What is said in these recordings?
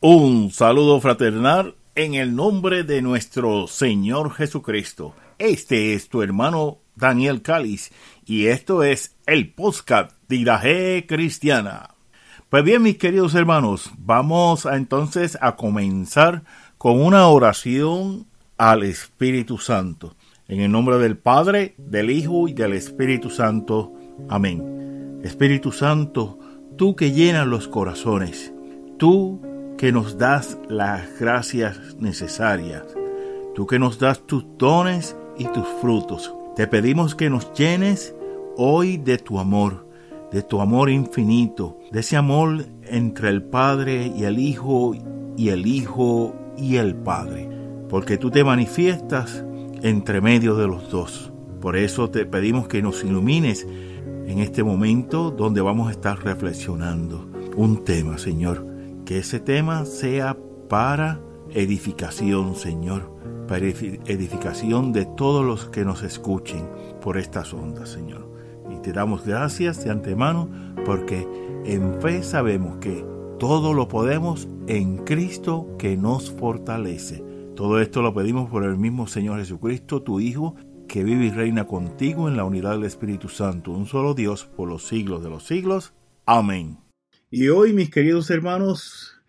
Un saludo fraternal en el nombre de nuestro Señor Jesucristo. Este es tu hermano Daniel Cáliz y esto es el podcast de Iraje Cristiana. Pues bien, mis queridos hermanos, vamos entonces a comenzar con una oración al Espíritu Santo. En el nombre del Padre, del Hijo y del Espíritu Santo. Amén. Espíritu Santo, tú que llenas los corazones, tú que nos das las gracias necesarias, tú que nos das tus dones y tus frutos. Te pedimos que nos llenes hoy de tu amor, de tu amor infinito, de ese amor entre el Padre y el Hijo y el Hijo y el Padre, porque tú te manifiestas entre medio de los dos. Por eso te pedimos que nos ilumines en este momento donde vamos a estar reflexionando un tema, Señor que ese tema sea para edificación, Señor, para edificación de todos los que nos escuchen por estas ondas, Señor. Y te damos gracias de antemano porque en fe sabemos que todo lo podemos en Cristo que nos fortalece. Todo esto lo pedimos por el mismo Señor Jesucristo, tu Hijo, que vive y reina contigo en la unidad del Espíritu Santo, un solo Dios por los siglos de los siglos. Amén. Y hoy, mis queridos hermanos,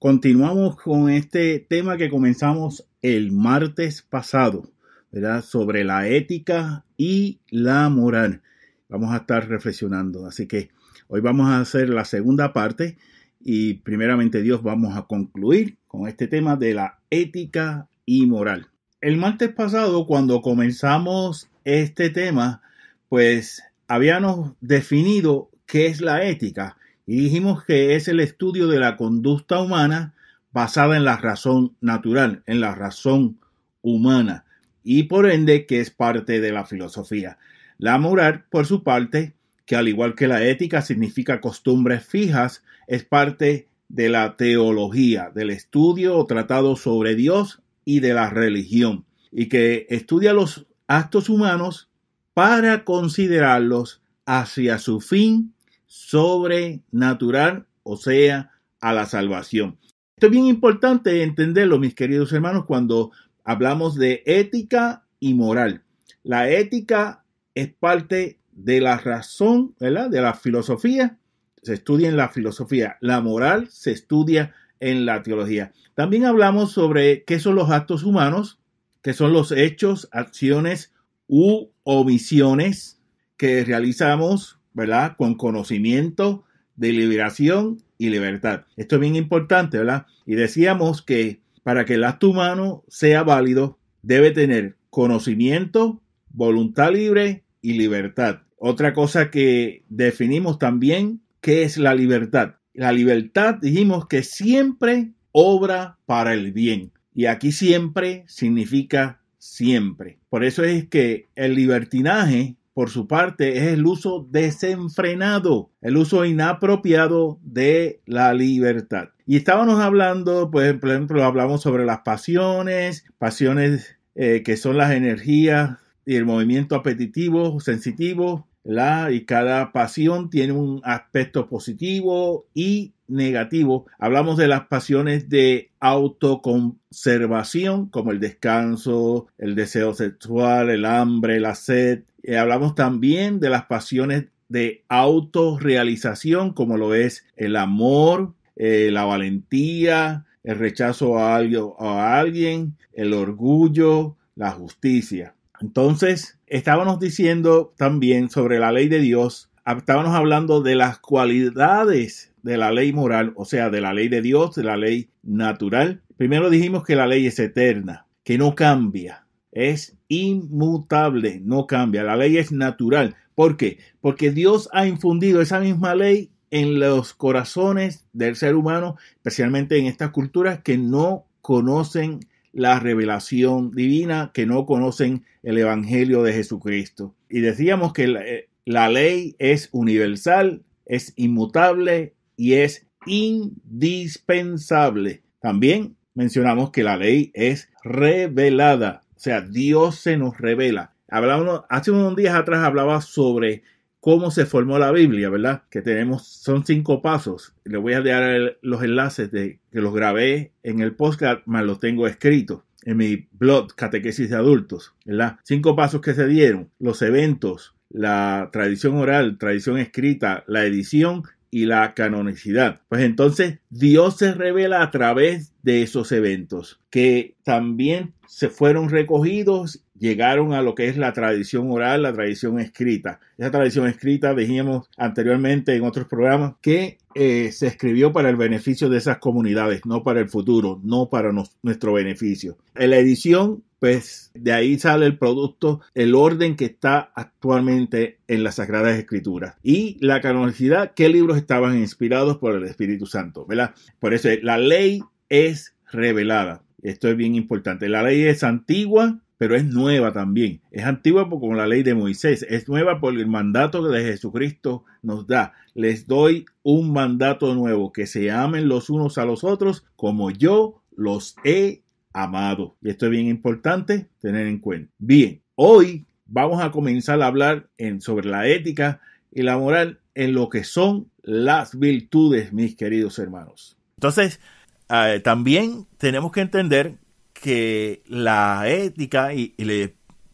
continuamos con este tema que comenzamos el martes pasado, ¿verdad? Sobre la ética y la moral. Vamos a estar reflexionando. Así que hoy vamos a hacer la segunda parte y primeramente Dios vamos a concluir con este tema de la ética y moral. El martes pasado, cuando comenzamos este tema, pues habíamos definido qué es la ética y dijimos que es el estudio de la conducta humana basada en la razón natural, en la razón humana, y por ende que es parte de la filosofía. La moral, por su parte, que al igual que la ética significa costumbres fijas, es parte de la teología, del estudio o tratado sobre Dios y de la religión, y que estudia los actos humanos para considerarlos hacia su fin sobrenatural, o sea, a la salvación. Esto es bien importante entenderlo, mis queridos hermanos, cuando hablamos de ética y moral. La ética es parte de la razón, ¿verdad? De la filosofía. Se estudia en la filosofía. La moral se estudia en la teología. También hablamos sobre qué son los actos humanos, qué son los hechos, acciones u omisiones que realizamos ¿verdad? Con conocimiento de liberación y libertad. Esto es bien importante, ¿verdad? Y decíamos que para que el acto humano sea válido, debe tener conocimiento, voluntad libre y libertad. Otra cosa que definimos también, ¿qué es la libertad? La libertad dijimos que siempre obra para el bien. Y aquí siempre significa siempre. Por eso es que el libertinaje por su parte, es el uso desenfrenado, el uso inapropiado de la libertad. Y estábamos hablando, pues, por ejemplo, hablamos sobre las pasiones, pasiones eh, que son las energías y el movimiento apetitivo, sensitivo, y cada pasión tiene un aspecto positivo y negativo. Hablamos de las pasiones de autoconservación, como el descanso, el deseo sexual, el hambre, la sed, eh, hablamos también de las pasiones de autorrealización, como lo es el amor, eh, la valentía, el rechazo a, algo, a alguien, el orgullo, la justicia. Entonces, estábamos diciendo también sobre la ley de Dios, estábamos hablando de las cualidades de la ley moral, o sea, de la ley de Dios, de la ley natural. Primero dijimos que la ley es eterna, que no cambia, es inmutable, no cambia. La ley es natural. ¿Por qué? Porque Dios ha infundido esa misma ley en los corazones del ser humano, especialmente en estas culturas que no conocen la revelación divina, que no conocen el Evangelio de Jesucristo. Y decíamos que la, eh, ley es universal, es inmutable y es indispensable. También mencionamos que la ley es revelada. O sea, Dios se nos revela. Hablamos, hace unos días atrás hablaba sobre cómo se formó la Biblia, ¿verdad? Que tenemos, son cinco pasos. Le voy a dejar los enlaces de que los grabé en el podcast, más los tengo escritos en mi blog Catequesis de Adultos, ¿verdad? Cinco pasos que se dieron, los eventos, la tradición oral, tradición escrita, la edición y la canonicidad. Pues entonces Dios se revela a través de esos eventos que también se fueron recogidos, llegaron a lo que es la tradición oral, la tradición escrita. Esa tradición escrita, dijimos anteriormente en otros programas, que eh, se escribió para el beneficio de esas comunidades, no para el futuro, no para nuestro beneficio. En la edición pues de ahí sale el producto, el orden que está actualmente en las Sagradas Escrituras y la canonicidad, qué libros estaban inspirados por el Espíritu Santo, ¿verdad? Por eso la ley es revelada. Esto es bien importante. La ley es antigua, pero es nueva también. Es antigua como la ley de Moisés. Es nueva por el mandato que de Jesucristo nos da. Les doy un mandato nuevo, que se amen los unos a los otros como yo los he amado. Y esto es bien importante tener en cuenta. Bien, hoy vamos a comenzar a hablar sobre la ética y la moral en lo que son las virtudes, mis queridos hermanos. Entonces, eh, también tenemos que entender que la ética y,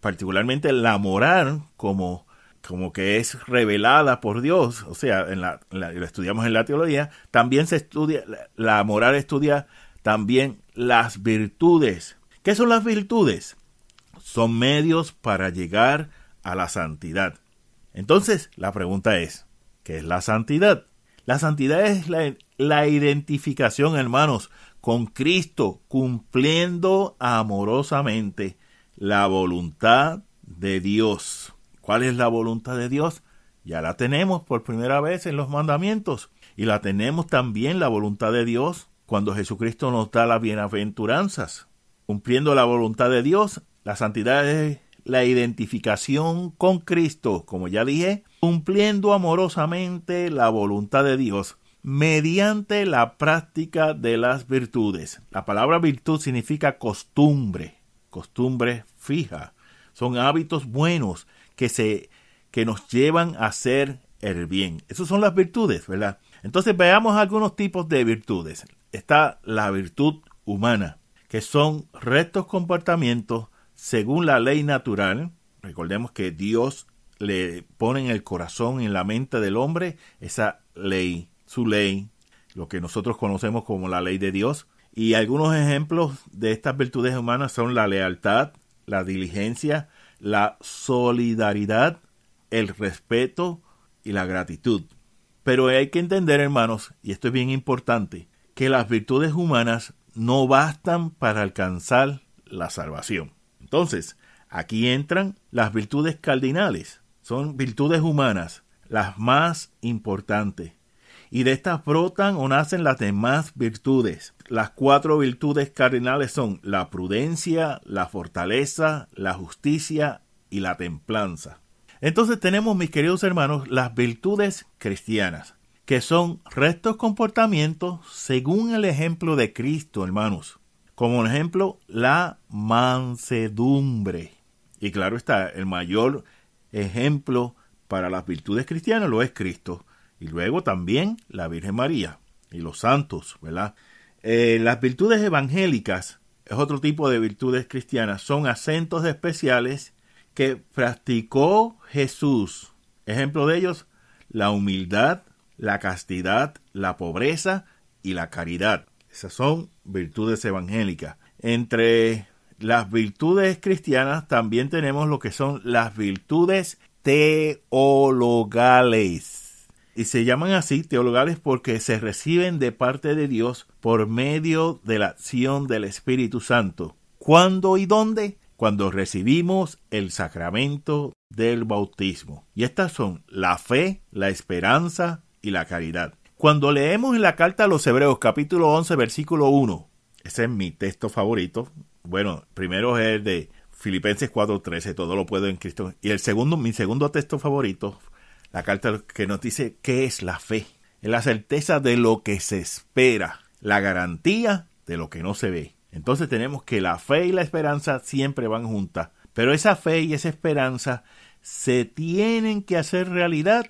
particularmente la moral como, como que es revelada por Dios, o sea, en la, lo estudiamos en la teología, también se estudia, la moral estudia también las virtudes. ¿Qué son las virtudes? Son medios para llegar a la santidad. Entonces, la pregunta es, ¿qué es la santidad? La santidad es la, identificación, hermanos, con Cristo, cumpliendo amorosamente la voluntad de Dios. ¿Cuál es la voluntad de Dios? Ya la tenemos por primera vez en los mandamientos y la tenemos también la voluntad de Dios cuando Jesucristo nos da las bienaventuranzas. Cumpliendo la voluntad de Dios, la santidad es la identificación con Cristo, como ya dije, cumpliendo amorosamente la voluntad de Dios mediante la práctica de las virtudes. La palabra virtud significa costumbre, costumbre fija. Son hábitos buenos que se que nos llevan a hacer el bien. Esas son las virtudes, ¿verdad? Entonces veamos algunos tipos de virtudes está la virtud humana, que son rectos comportamientos según la ley natural. Recordemos que Dios le pone en el corazón, en la mente del hombre, esa ley, su ley, lo que nosotros conocemos como la ley de Dios. Y algunos ejemplos de estas virtudes humanas son la lealtad, la diligencia, la solidaridad, el respeto y la gratitud. Pero hay que entender, hermanos, y esto es bien importante, que las virtudes humanas no bastan para alcanzar la salvación. Entonces, aquí entran las virtudes cardinales, son virtudes humanas, las más importantes. Y de estas brotan o nacen las demás virtudes. Las cuatro virtudes cardinales son la prudencia, la fortaleza, la justicia y la templanza. Entonces tenemos, mis queridos hermanos, las virtudes cristianas que son restos comportamientos según el ejemplo de Cristo, hermanos. Como ejemplo, la mansedumbre. Y claro está, el mayor ejemplo para las virtudes cristianas lo es Cristo. Y luego también la Virgen María y los santos, ¿verdad? Eh, las virtudes evangélicas es otro tipo de virtudes cristianas. Son acentos especiales que practicó Jesús. Ejemplo de ellos, la humildad, la castidad, la pobreza y la caridad. Esas son virtudes evangélicas. Entre las virtudes cristianas también tenemos lo que son las virtudes teologales. Y se llaman así teologales porque se reciben de parte de Dios por medio de la acción del Espíritu Santo. ¿Cuándo y dónde? Cuando recibimos el sacramento del bautismo. Y estas son la fe, la esperanza, y la caridad. Cuando leemos en la carta a los Hebreos capítulo 11 versículo 1, ese es mi texto favorito, bueno, primero es de Filipenses 4:13, todo lo puedo en Cristo. Y el segundo, mi segundo texto favorito, la carta que nos dice qué es la fe. Es la certeza de lo que se espera, la garantía de lo que no se ve. Entonces tenemos que la fe y la esperanza siempre van juntas, pero esa fe y esa esperanza se tienen que hacer realidad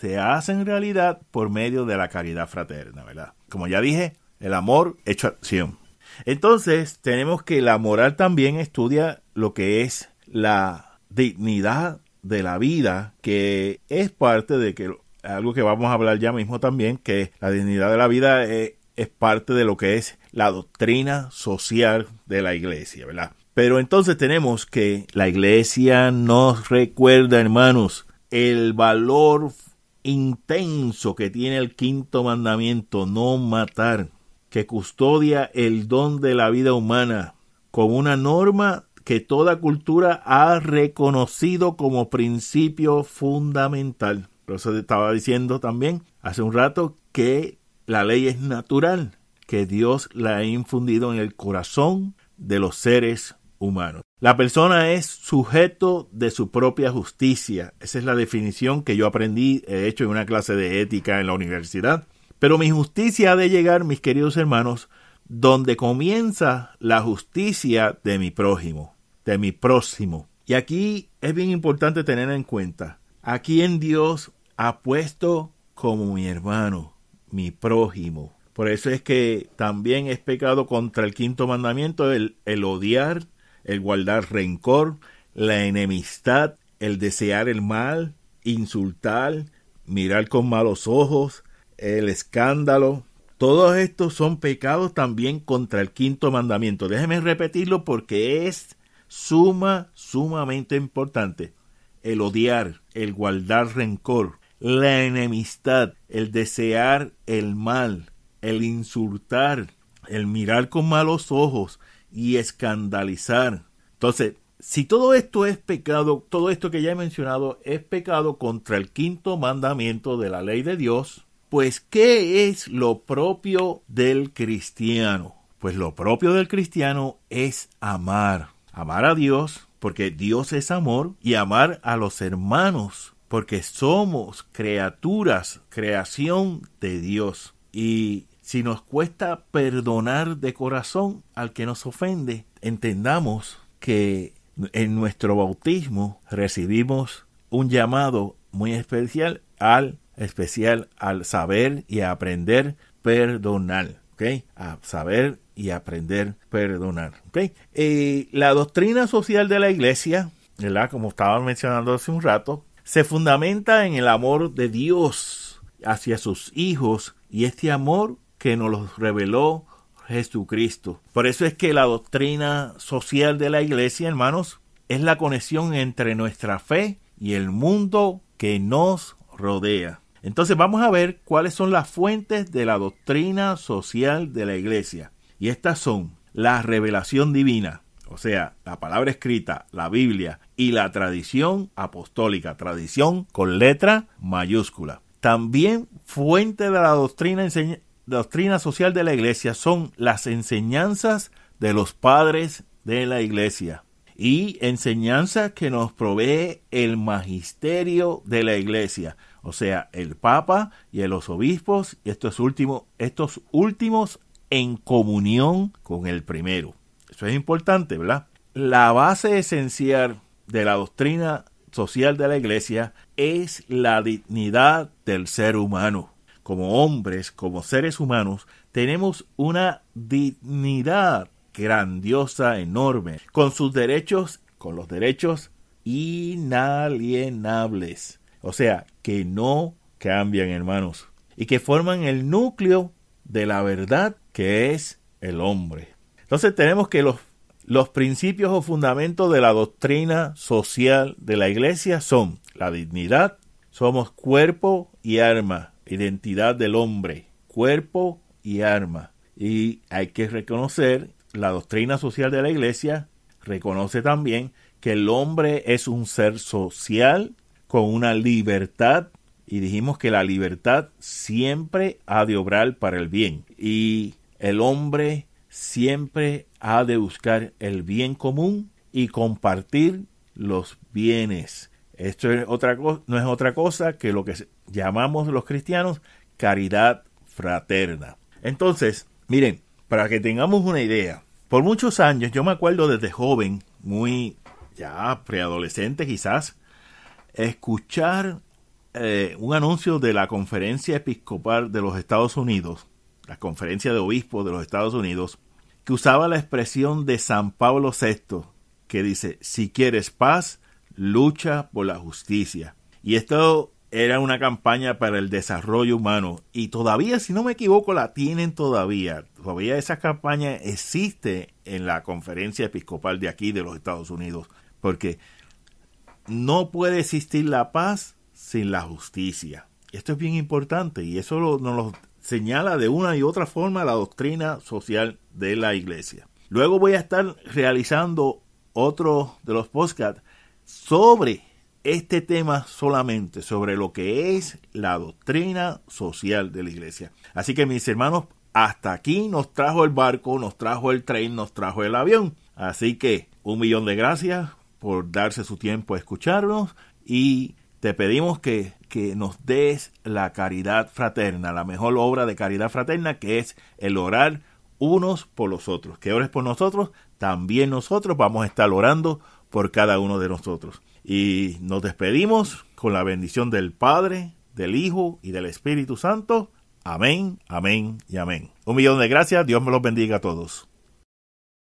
se hacen realidad por medio de la caridad fraterna, ¿verdad? Como ya dije, el amor hecho acción. Entonces, tenemos que la moral también estudia lo que es la dignidad de la vida, que es parte de que algo que vamos a hablar ya mismo también, que la dignidad de la vida es, eh, es parte de lo que es la doctrina social de la iglesia, ¿verdad? Pero entonces tenemos que la iglesia nos recuerda, hermanos, el valor intenso que tiene el quinto mandamiento, no matar, que custodia el don de la vida humana como una norma que toda cultura ha reconocido como principio fundamental. Por eso estaba diciendo también hace un rato que la ley es natural, que Dios la ha infundido en el corazón de los seres la persona es sujeto de su propia justicia. Esa es la definición que yo aprendí, he hecho, en una clase de ética en la universidad. Pero mi justicia ha de llegar, mis queridos hermanos, donde comienza la justicia de mi prójimo, de mi próximo. Y aquí es bien importante tener en cuenta a en Dios ha puesto como mi hermano, mi prójimo. Por eso es que también es pecado contra el quinto mandamiento el, el odiar el guardar rencor, la enemistad, el desear el mal, insultar, mirar con malos ojos, el escándalo. Todos estos son pecados también contra el quinto mandamiento. Déjeme repetirlo porque es suma, sumamente importante. El odiar, el guardar rencor, la enemistad, el desear el mal, el insultar, el mirar con malos ojos, y escandalizar. Entonces, si todo esto es pecado, todo esto que ya he mencionado es pecado contra el quinto mandamiento de la ley de Dios, pues ¿qué es lo propio del cristiano? Pues lo propio del cristiano es amar. Amar a Dios, porque Dios es amor, y amar a los hermanos, porque somos criaturas, creación de Dios. Y si nos cuesta perdonar de corazón al que nos ofende, entendamos que en nuestro bautismo recibimos un llamado muy especial al especial al saber y aprender perdonar, ¿ok? A saber y aprender perdonar, ¿ok? la doctrina social de la Iglesia, ¿verdad? Como estaba mencionando hace un rato, se fundamenta en el amor de Dios hacia sus hijos y este amor que nos los reveló Jesucristo. Por eso es que la doctrina social de la iglesia, hermanos, es la conexión entre nuestra fe y el mundo que nos rodea. Entonces vamos a ver cuáles son las fuentes de la doctrina social de la iglesia. Y estas son la revelación divina, o sea, la palabra escrita, la Biblia y la tradición apostólica, tradición con letra mayúscula. También fuente de la doctrina enseñada doctrina social de la iglesia son las enseñanzas de los padres de la iglesia y enseñanzas que nos provee el magisterio de la iglesia, o sea, el papa y los obispos y estos últimos, estos últimos en comunión con el primero. Eso es importante, ¿verdad? La base esencial de la doctrina social de la iglesia es la dignidad del ser humano como hombres, como seres humanos, tenemos una dignidad grandiosa, enorme, con sus derechos, con los derechos inalienables. O sea, que no cambian, hermanos, y que forman el núcleo de la verdad que es el hombre. Entonces tenemos que los, los principios o fundamentos de la doctrina social de la Iglesia son la dignidad, somos cuerpo y arma identidad del hombre, cuerpo y arma. Y hay que reconocer, la doctrina social de la Iglesia reconoce también que el hombre es un ser social con una libertad y dijimos que la libertad siempre ha de obrar para el bien y el hombre siempre ha de buscar el bien común y compartir los bienes esto es otra no es otra cosa que lo que llamamos los cristianos caridad fraterna. Entonces, miren, para que tengamos una idea, por muchos años, yo me acuerdo desde joven, muy ya preadolescente quizás, escuchar eh, un anuncio de la conferencia episcopal de los Estados Unidos, la conferencia de obispos de los Estados Unidos, que usaba la expresión de San Pablo VI, que dice, si quieres paz, lucha por la justicia. Y esto era una campaña para el desarrollo humano y todavía, si no me equivoco, la tienen todavía. Todavía esa campaña existe en la conferencia episcopal de aquí, de los Estados Unidos, porque no puede existir la paz sin la justicia. Esto es bien importante y eso nos lo señala de una y otra forma la doctrina social de la iglesia. Luego voy a estar realizando otro de los podcasts sobre este tema solamente, sobre lo que es la doctrina social de la iglesia. Así que mis hermanos, hasta aquí nos trajo el barco, nos trajo el tren, nos trajo el avión. Así que un millón de gracias por darse su tiempo a escucharnos y te pedimos que, que nos des la caridad fraterna, la mejor obra de caridad fraterna que es el orar unos por los otros. Que ores por nosotros, también nosotros vamos a estar orando por cada uno de nosotros. Y nos despedimos con la bendición del Padre, del Hijo y del Espíritu Santo. Amén, amén y amén. Un millón de gracias. Dios me los bendiga a todos.